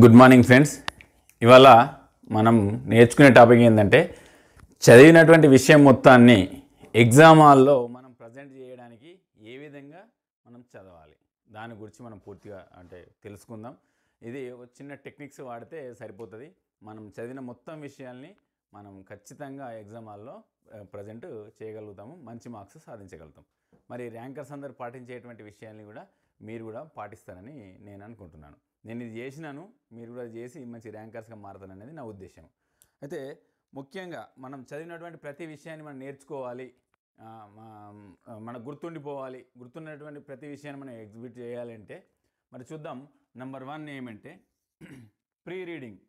good morning friends ఇవాళ మనం నేర్చుకునే టాపిక్ ఏంటంటే చదివినటువంటి విషయం మొత్తాన్ని ఎగ్జామ్ హాల్లో మనం ప్రజెంట్ చేయడానికి ఏ విధంగా మనం చదవాలి దాని గురించి మనం పూర్తిగా అంటే తెలుసుకుందాం ఇది చిన్న టెక్నిక్స్ వాడితే సరిపోతుంది మనం చదివిన మొత్తం విషయాల్ని మనం ఖచ్చితంగా ఎగ్జామ్ హాల్లో ప్రజెంట్ చేయగలుగుతాము మంచి మార్క్స్ సాధించగలుగుతాం మరి ర్యాంకర్స్ అందరు పాటించేటువంటి విషయాల్ని కూడా మీరు కూడా పాటిస్తారని నేను అనుకుంటున్నాను నేను ఇది చేసినాను మీరు కూడా చేసి మంచి ర్యాంకర్స్గా మారతాను అనేది నా ఉద్దేశం అయితే ముఖ్యంగా మనం చదివినటువంటి ప్రతి విషయాన్ని మనం నేర్చుకోవాలి మనకు గుర్తుండిపోవాలి గుర్తున్నటువంటి ప్రతి విషయాన్ని మనం ఎగ్జిబిట్ చేయాలంటే మరి చూద్దాం నెంబర్ వన్ ఏమంటే ప్రీ రీడింగ్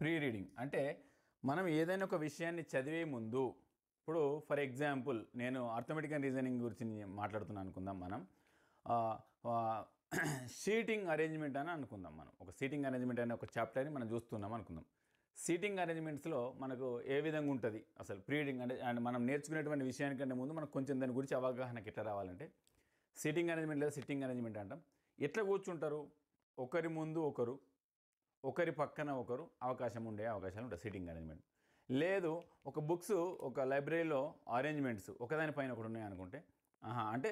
ప్రీ రీడింగ్ అంటే మనం ఏదైనా ఒక విషయాన్ని చదివే ముందు ఇప్పుడు ఫర్ ఎగ్జాంపుల్ నేను అర్థమెటిక్ అండ్ రీజనింగ్ గురించి మాట్లాడుతున్నాను అనుకుందాం మనం సీటింగ్ అరేంజ్మెంట్ అని అనుకుందాం మనం ఒక సీటింగ్ అరేంజ్మెంట్ అనే ఒక చాప్టర్ని మనం చూస్తున్నాం అనుకుందాం సీటింగ్ అరేంజ్మెంట్స్లో మనకు ఏ విధంగా ఉంటుంది అసలు ప్రీడింగ్ అంటే అండ్ మనం నేర్చుకునేటువంటి విషయానికంటే ముందు మనకు కొంచెం దాని గురించి అవగాహనకి ఎట్లా రావాలంటే సీటింగ్ అరేంజ్మెంట్ లేదా సిట్టింగ్ అరేంజ్మెంట్ అంటాం ఎట్లా కూర్చుంటారు ఒకరి ముందు ఒకరు ఒకరి పక్కన ఒకరు అవకాశం ఉండే అవకాశాలు ఉంటాయి సీటింగ్ అరేంజ్మెంట్ లేదు ఒక బుక్స్ ఒక లైబ్రరీలో అరేంజ్మెంట్స్ ఒకదానిపైన ఒకటి ఉన్నాయనుకుంటే ఆహా అంటే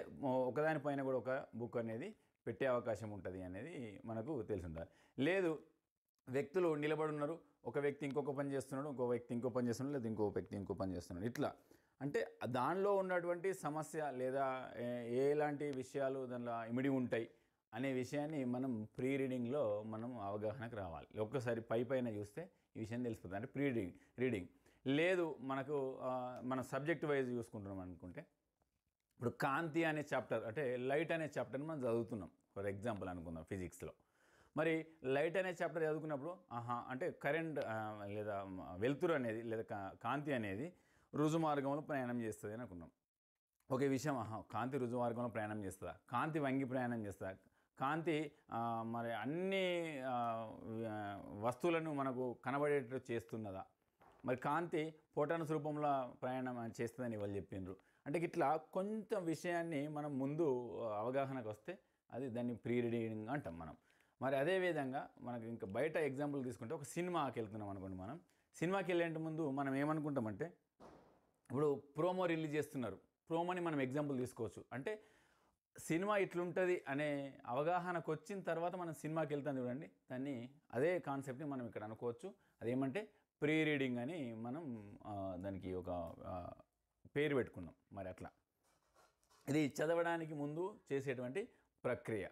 ఒకదానిపైన కూడా ఒక బుక్ అనేది పెట్టే అవకాశం ఉంటుంది అనేది మనకు తెలిసి ఉండాలి లేదు వ్యక్తులు నిలబడి ఉన్నారు ఒక వ్యక్తి ఇంకొక పని చేస్తున్నాడు ఇంకో వ్యక్తి ఇంకో పని చేస్తున్నాడు లేదా ఇంకో వ్యక్తి ఇంకో పని చేస్తున్నాడు ఇట్లా అంటే దానిలో ఉన్నటువంటి సమస్య లేదా ఎలాంటి విషయాలు దానిలో ఇమిడి ఉంటాయి అనే విషయాన్ని మనం ప్రీ రీడింగ్లో మనం అవగాహనకు రావాలి ఒక్కసారి పై పైన చూస్తే ఈ విషయం తెలిసిపోతుంది అంటే ప్రీ రీడింగ్ రీడింగ్ లేదు మనకు మన సబ్జెక్ట్ వైజ్ చూసుకుంటున్నాం అనుకుంటే ఇప్పుడు కాంతి అనే చాప్టర్ అంటే లైట్ అనే చాప్టర్ని మనం చదువుతున్నాం ఫర్ ఎగ్జాంపుల్ అనుకుందాం ఫిజిక్స్లో మరి లైట్ అనే చాప్టర్ చదువుకున్నప్పుడు ఆహా అంటే కరెంట్ లేదా వెలుతురు అనేది లేదా కాంతి అనేది రుజుమార్గంలో ప్రయాణం చేస్తుంది అని అనుకున్నాం ఒకే విషయం ఆహా కాంతి రుజుమార్గంలో ప్రయాణం చేస్తుందా కాంతి వంగి ప్రయాణం చేస్తుందా కాంతి మరి అన్ని వస్తువులను మనకు కనబడేటట్టు చేస్తున్నదా మరి కాంతి ఫోటాన్స్ రూపంలో ప్రయాణం చేస్తుందని వాళ్ళు చెప్పిండ్రు అంటే ఇట్లా కొంత విషయాన్ని మనం ముందు అవగాహనకు వస్తే అది దాన్ని ప్రీ రీడింగ్ అంటాం మనం మరి అదేవిధంగా మనకు ఇంకా బయట ఎగ్జాంపుల్ తీసుకుంటే ఒక సినిమాకి వెళ్తున్నాం అనుకోండి మనం సినిమాకి వెళ్ళేంత ముందు మనం ఏమనుకుంటామంటే ఇప్పుడు ప్రోమో రిలీజ్ చేస్తున్నారు ప్రోమోని మనం ఎగ్జాంపుల్ తీసుకోవచ్చు అంటే సినిమా ఇట్లుంటుంది అనే అవగాహనకు వచ్చిన తర్వాత మనం సినిమాకి వెళ్తాం చూడండి దాన్ని అదే కాన్సెప్ట్ని మనం ఇక్కడ అనుకోవచ్చు అదేమంటే ప్రీ రీడింగ్ అని మనం దానికి ఒక పేరు పెట్టుకున్నాం మరి అట్లా ఇది చదవడానికి ముందు చేసేటువంటి ప్రక్రియ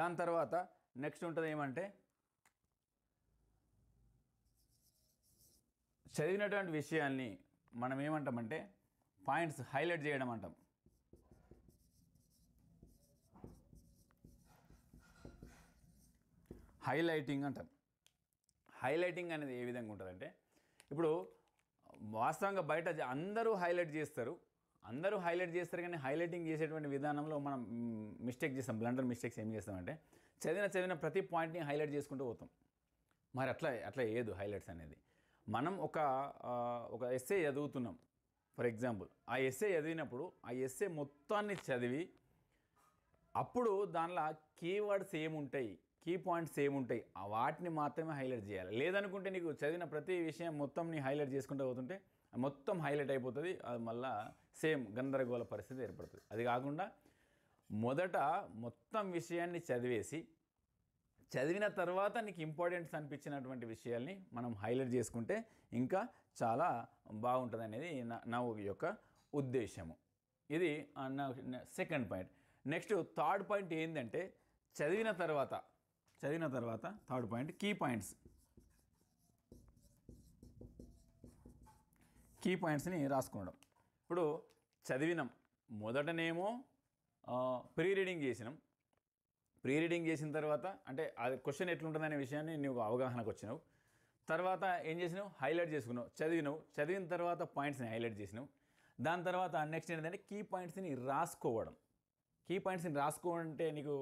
దాని తర్వాత నెక్స్ట్ ఉంటుంది ఏమంటే చదివినటువంటి విషయాల్ని మనం ఏమంటామంటే పాయింట్స్ హైలైట్ చేయడం అంటాం హైలైటింగ్ అంటారు హైలైటింగ్ అనేది ఏ విధంగా ఉంటుందంటే ఇప్పుడు వాస్తవంగా బయట అందరూ హైలైట్ చేస్తారు అందరూ హైలైట్ చేస్తారు కానీ హైలైటింగ్ చేసేటువంటి విధానంలో మనం మిస్టేక్ చేస్తాం బ్లండర్ మిస్టేక్స్ ఏం చేస్తామంటే చదివిన చదివిన ప్రతి పాయింట్ని హైలైట్ చేసుకుంటూ పోతాం మరి అట్లా అట్లా ఏదు హైలైట్స్ అనేది మనం ఒక ఒక ఎస్ఏ చదువుతున్నాం ఫర్ ఎగ్జాంపుల్ ఆ ఎస్ఏ చదివినప్పుడు ఆ ఎస్ఏ మొత్తాన్ని చదివి అప్పుడు దానిలో కీవర్డ్స్ ఏముంటాయి కీ పాయింట్స్ ఏముంటాయి వాటిని మాత్రమే హైలైట్ చేయాలి లేదనుకుంటే నీకు చదివిన ప్రతి విషయం మొత్తం నీ హైలైట్ చేసుకుంటూ పోతుంటే మొత్తం హైలైట్ అయిపోతుంది అది మళ్ళీ సేమ్ గందరగోళ పరిస్థితి ఏర్పడుతుంది అది కాకుండా మొదట మొత్తం విషయాన్ని చదివేసి చదివిన తర్వాత నీకు ఇంపార్టెంట్స్ అనిపించినటువంటి విషయాల్ని మనం హైలైట్ చేసుకుంటే ఇంకా చాలా బాగుంటుంది అనేది నా నా యొక్క ఉద్దేశము ఇది నా second point next third point ఏంటంటే చదివిన తర్వాత చదివిన తర్వాత third point key points key పాయింట్స్ని రాసుకోవడం ఇప్పుడు చదివినాం మొదటనేమో ప్రీ రీడింగ్ చేసినాం ప్రీ రీడింగ్ చేసిన తర్వాత అంటే అది క్వశ్చన్ ఎట్లుంటుందనే విషయాన్ని నువ్వు అవగాహనకు వచ్చినావు తర్వాత ఏం చేసినావు హైలైట్ చేసుకున్నావు చదివినావు చదివిన తర్వాత పాయింట్స్ని హైలైట్ చేసినావు దాని తర్వాత నెక్స్ట్ ఏంటంటే కీ పాయింట్స్ని రాసుకోవడం కీ పాయింట్స్ని రాసుకోంటే నీకు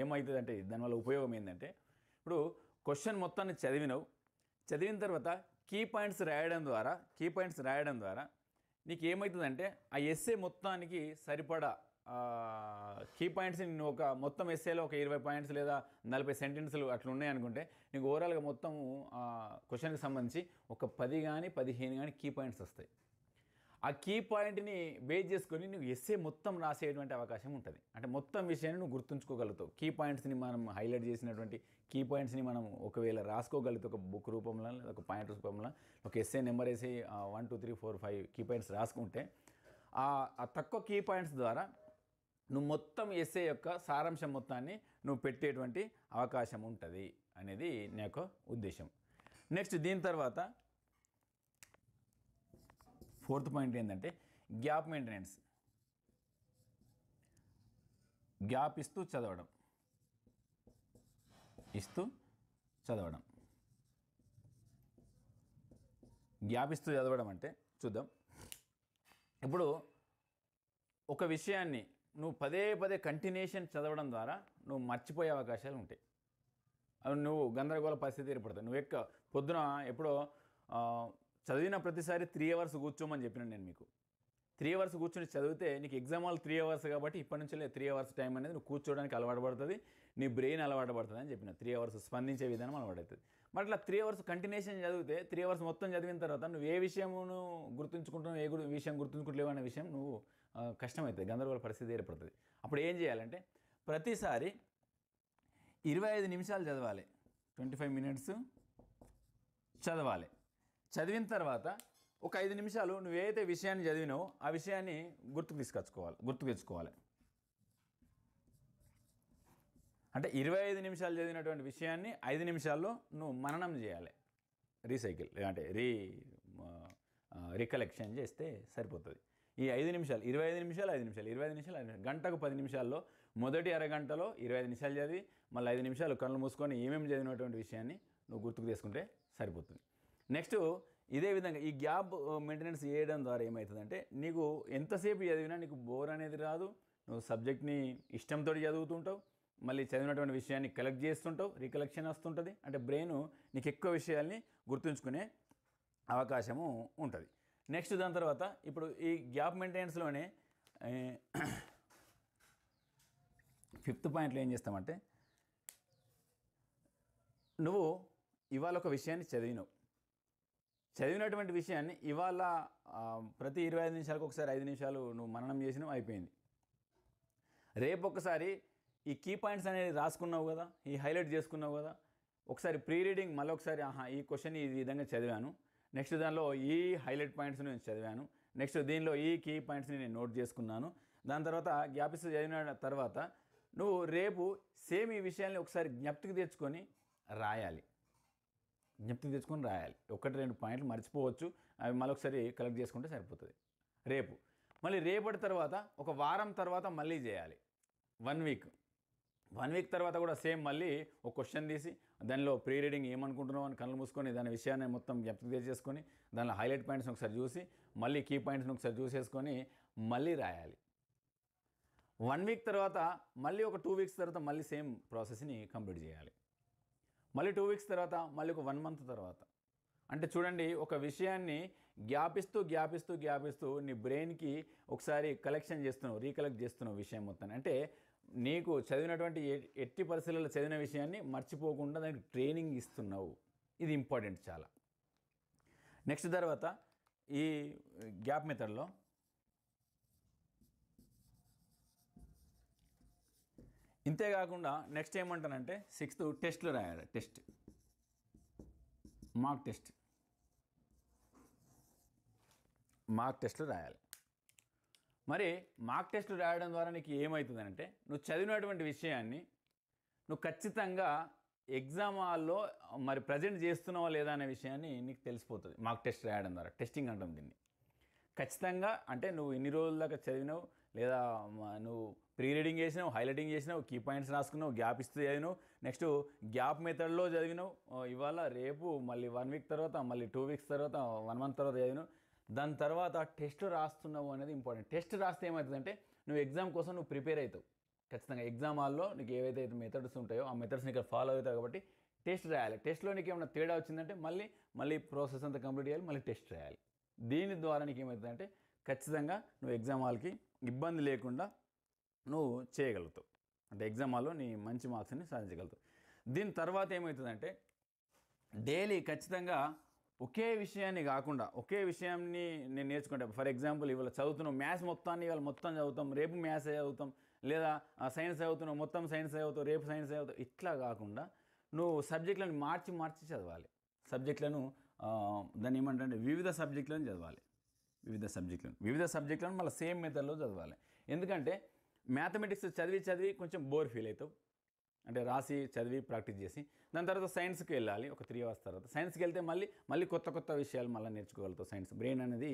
ఏమవుతుంది అంటే దానివల్ల ఉపయోగం ఏంటంటే ఇప్పుడు క్వశ్చన్ మొత్తాన్ని చదివినవు చదివిన తర్వాత కీ పాయింట్స్ రాయడం ద్వారా కీ పాయింట్స్ రాయడం ద్వారా నీకు ఏమవుతుందంటే ఆ ఎస్ఏ మొత్తానికి సరిపడా కీ పాయింట్స్ నేను ఒక మొత్తం ఎస్ఏలో ఒక ఇరవై పాయింట్స్ లేదా నలభై సెంటెన్స్లు అట్లా ఉన్నాయనుకుంటే అనుకుంటే నీకు ఓవరాల్గా మొత్తం క్వశ్చన్కి సంబంధించి ఒక పది కానీ పదిహేను కానీ కీ పాయింట్స్ వస్తాయి ఆ కీ పాయింట్ని బేస్ చేసుకొని నువ్వు ఎస్సే మొత్తం రాసేటువంటి అవకాశం ఉంటుంది అంటే మొత్తం విషయాన్ని నువ్వు గుర్తుంచుకోగలుగుతావు కీ పాయింట్స్ని మనం హైలైట్ చేసినటువంటి కీ పాయింట్స్ని మనం ఒకవేళ రాసుకోగలుగుతావు ఒక బుక్ రూపంలో లేదా ఒక పాయింట్ రూపంలో ఒక ఎస్సే నెంబర్ వేసి one two three four five key points రాసుకుంటే ఆ తక్కువ కీ పాయింట్స్ ద్వారా నువ్వు మొత్తం ఎస్ఏ యొక్క సారాంశం మొత్తాన్ని నువ్వు పెట్టేటువంటి అవకాశం ఉంటుంది అనేది నా యొక్క ఉద్దేశం నెక్స్ట్ దీని తర్వాత ఫోర్త్ పాయింట్ ఏంటంటే గ్యాప్ మెయింటెనెన్స్ గ్యాప్ ఇస్తూ చదవడం ఇస్తూ చదవడం గ్యాప్ ఇస్తూ చదవడం అంటే చూద్దాం ఇప్పుడు ఒక విషయాన్ని నువ్వు పదే పదే కంటిన్యూషన్ చదవడం ద్వారా నువ్వు మర్చిపోయే అవకాశాలు ఉంటాయి అవి నువ్వు గందరగోళ పరిస్థితి ఏర్పడుతుంది నువ్వు ఎక్క పొద్దున ఎప్పుడో చదివిన ప్రతిసారి త్రీ అవర్స్ కూర్చోమని చెప్పిన నేను మీకు త్రీ అవర్స్ కూర్చొని చదివితే నీకు ఎగ్జామ్ వాళ్ళు త్రీ అవర్స్ కాబట్టి ఇప్పటి నుంచి త్రీ అవర్స్ టైం అనేది నువ్వు కూర్చోవడానికి అలవాటు పడుతుంది నీ బ్రెయిన్ అలవాటు పడుతుంది అని చెప్పిన త్రీ అవర్స్ స్పందించే విధానం అలవాటు అవుతుంది మరి అట్లా త్రీ అవర్స్ కంటిన్యూషన్ చదివితే త్రీ అవర్స్ మొత్తం చదివిన తర్వాత నువ్వు ఏ విషయమును గుర్తుంచుకుంటున్నావు ఏ విషయం గుర్తుంచుకుంటలేవు అనే విషయం నువ్వు కష్టమవుతుంది గందరగోళ పరిస్థితి ఏర్పడుతుంది అప్పుడు ఏం చేయాలంటే ప్రతిసారి ఇరవై ఐదు నిమిషాలు చదవాలి ట్వంటీ ఫైవ్ మినిట్స్ చదవాలి చదివిన తర్వాత ఒక ఐదు నిమిషాలు నువ్వు ఏదైతే విషయాన్ని చదివినావో ఆ విషయాన్ని గుర్తుకు తీసుకొచ్చుకోవాలి గుర్తుకు తెచ్చుకోవాలి అంటే ఇరవై ఐదు నిమిషాలు చదివినటువంటి విషయాన్ని ఐదు నిమిషాల్లో నువ్వు మననం చేయాలి రీసైకిల్ అంటే రీ రికలెక్షన్ చేస్తే సరిపోతుంది ఈ ఐదు నిమిషాలు ఇరవై ఐదు నిమిషాలు ఐదు నిమిషాలు ఇరవై ఐదు నిమిషాలు ఐదు నిమిషాలు గంటకు పది నిమిషాల్లో మొదటి అరగంటలో ఇరవై ఐదు నిమిషాలు చదివి మళ్ళీ ఐదు నిమిషాలు కళ్ళు మూసుకొని ఏమేమి చదివినటువంటి విషయాన్ని నువ్వు గుర్తుకు తీసుకుంటే సరిపోతుంది నెక్స్ట్ ఇదే విధంగా ఈ గ్యాప్ మెయింటెనెన్స్ చేయడం ద్వారా ఏమవుతుందంటే నీకు ఎంతసేపు చదివినా నీకు బోర్ అనేది రాదు నువ్వు సబ్జెక్ట్ని ఇష్టంతో చదువుతుంటావు మళ్ళీ చదివినటువంటి విషయాన్ని కలెక్ట్ చేస్తుంటావు రికలెక్షన్ వస్తుంటుంది అంటే బ్రెయిన్ నీకు ఎక్కువ విషయాల్ని గుర్తుంచుకునే అవకాశము ఉంటుంది నెక్స్ట్ దాని తర్వాత ఇప్పుడు ఈ గ్యాప్ మెయింటెనెన్స్లోనే ఫిఫ్త్ పాయింట్లో ఏం చేస్తామంటే నువ్వు ఇవాళ ఒక విషయాన్ని చదివినావు చదివినటువంటి విషయాన్ని ఇవాళ ప్రతి ఇరవై ఐదు నిమిషాలకు ఒకసారి ఐదు నిమిషాలు నువ్వు మననం చేసినావు అయిపోయింది రేపు ఒకసారి ఈ కీ పాయింట్స్ అనేది రాసుకున్నావు కదా ఈ హైలైట్ చేసుకున్నావు కదా ఒకసారి ప్రీ రీడింగ్ మళ్ళీ ఒకసారి ఆహా ఈ క్వశ్చన్ ఈ విధంగా చదివాను నెక్స్ట్ దానిలో ఈ హైలైట్ పాయింట్స్ నేను చదివాను నెక్స్ట్ దీనిలో ఈ కీ పాయింట్స్ని నేను నోట్ చేసుకున్నాను దాని తర్వాత గ్యాపిస్ చదివిన తర్వాత నువ్వు రేపు సేమ్ ఈ విషయాన్ని ఒకసారి జ్ఞప్తికి తెచ్చుకొని రాయాలి జ్ఞప్తి తెచ్చుకొని రాయాలి ఒకటి రెండు పాయింట్లు మర్చిపోవచ్చు అవి మరొకసారి కలెక్ట్ చేసుకుంటే సరిపోతుంది రేపు మళ్ళీ రేపటి తర్వాత ఒక వారం తర్వాత మళ్ళీ చేయాలి వన్ వీక్ వన్ వీక్ తర్వాత కూడా సేమ్ మళ్ళీ ఒక క్వశ్చన్ తీసి దానిలో ప్రీ రీడింగ్ ఏమనుకుంటున్నావు అని కళ్ళు మూసుకొని దాని విషయాన్ని మొత్తం జ్ఞప్తి చేసుకొని దానిలో హైలైట్ పాయింట్స్ని ఒకసారి చూసి మళ్ళీ కీ పాయింట్స్ని ఒకసారి చూసేసుకొని మళ్ళీ రాయాలి వన్ వీక్ తర్వాత మళ్ళీ ఒక టూ వీక్స్ తర్వాత మళ్ళీ సేమ్ ప్రాసెస్ని కంప్లీట్ చేయాలి మళ్ళీ టూ వీక్స్ తర్వాత మళ్ళీ ఒక వన్ మంత్ తర్వాత అంటే చూడండి ఒక విషయాన్ని జ్ఞాపిస్తూ జ్ఞాపిస్తూ జ్ఞాపిస్తూ నీ బ్రెయిన్కి ఒకసారి కలెక్షన్ చేస్తున్నావు రీకలెక్ట్ చేస్తున్నావు విషయం మొత్తాన్ని అంటే నీకు చదివినటువంటి ఎట్టి పరిస్థితుల్లో చదివిన విషయాన్ని మర్చిపోకుండా దానికి ట్రైనింగ్ ఇస్తున్నావు ఇది ఇంపార్టెంట్ చాలా నెక్స్ట్ తర్వాత ఈ గ్యాప్ మెథడ్లో ఇంతే కాకుండా నెక్స్ట్ ఏమంటానంటే సిక్స్త్ టెస్ట్లు రాయాలి టెస్ట్ మార్క్ టెస్ట్ మార్క్ టెస్ట్లు రాయాలి మరి మార్క్ టెస్ట్లు రాయడం ద్వారా నీకు ఏమవుతుందంటే నువ్వు చదివినటువంటి విషయాన్ని నువ్వు ఖచ్చితంగా ఎగ్జామ్ హాల్లో మరి ప్రజెంట్ చేస్తున్నావా లేదా అనే విషయాన్ని నీకు తెలిసిపోతుంది మార్క్ టెస్ట్ రాయడం ద్వారా టెస్టింగ్ అంటాం దీన్ని ఖచ్చితంగా అంటే నువ్వు ఇన్ని రోజుల దాకా చదివినావు లేదా నువ్వు ప్రీ రీడింగ్ చేసినావు హైలైటింగ్ చేసినావు కీ పాయింట్స్ రాసుకున్నావు గ్యాప్ ఇస్తే చదివినావు నెక్స్ట్ గ్యాప్ మెథడ్లో చదివినావు ఇవాళ రేపు మళ్ళీ వన్ వీక్ తర్వాత మళ్ళీ టూ వీక్స్ తర్వాత వన్ మంత్ తర్వాత చదివినావు దాని తర్వాత టెస్ట్ రాస్తున్నావు అనేది ఇంపార్టెంట్ టెస్ట్ రాస్తే ఏమవుతుందంటే నువ్వు ఎగ్జామ్ కోసం నువ్వు ప్రిపేర్ అవుతావు ఖచ్చితంగా ఎగ్జామ్ హాల్లో నీకు ఏవైతే మెథడ్స్ ఉంటాయో ఆ మెథడ్స్ నీకు ఫాలో అవుతావు కాబట్టి టెస్ట్ రాయాలి టెస్ట్లో నీకు ఏమైనా తేడా వచ్చిందంటే మళ్ళీ మళ్ళీ ప్రాసెస్ అంతా కంప్లీట్ చేయాలి మళ్ళీ టెస్ట్ రాయాలి దీని ద్వారా నీకు ఏమవుతుందంటే ఖచ్చితంగా నువ్వు ఎగ్జామ్ హాల్కి ఇబ్బంది లేకుండా నువ్వు చేయగలుగుతావు అంటే ఎగ్జామ్ హాల్లో నీ మంచి మార్క్స్ని సాధించగలుగుతావు దీని తర్వాత ఏమవుతుందంటే డైలీ ఖచ్చితంగా ఒకే విషయాన్ని కాకుండా ఒకే విషయాన్ని నేను నేర్చుకుంటే ఫర్ ఎగ్జాంపుల్ ఇవాళ చదువుతున్నావు మ్యాథ్స్ మొత్తాన్ని ఇవాళ మొత్తం చదువుతాం రేపు మ్యాథ్స్ చదువుతాం లేదా సైన్స్ చదువుతున్నావు మొత్తం సైన్స్ చదువుతావు రేపు సైన్స్ చదువుతావు ఇట్లా కాకుండా నువ్వు సబ్జెక్టులను మార్చి మార్చి చదవాలి సబ్జెక్టులను దాన్ని ఏమంటే వివిధ సబ్జెక్టులను చదవాలి వివిధ సబ్జెక్టులను వివిధ సబ్జెక్టులను మళ్ళీ సేమ్ మెథడ్లో చదవాలి ఎందుకంటే మ్యాథమెటిక్స్ చదివి చదివి కొంచెం బోర్ ఫీల్ అవుతావు అంటే రాసి చదివి ప్రాక్టీస్ చేసి దాని తర్వాత సైన్స్కి వెళ్ళాలి ఒక త్రీ అవర్స్ తర్వాత సైన్స్కి వెళ్తే మళ్ళీ మళ్ళీ కొత్త కొత్త విషయాలు మళ్ళీ నేర్చుకోగలుగుతావు సైన్స్ బ్రెయిన్ అనేది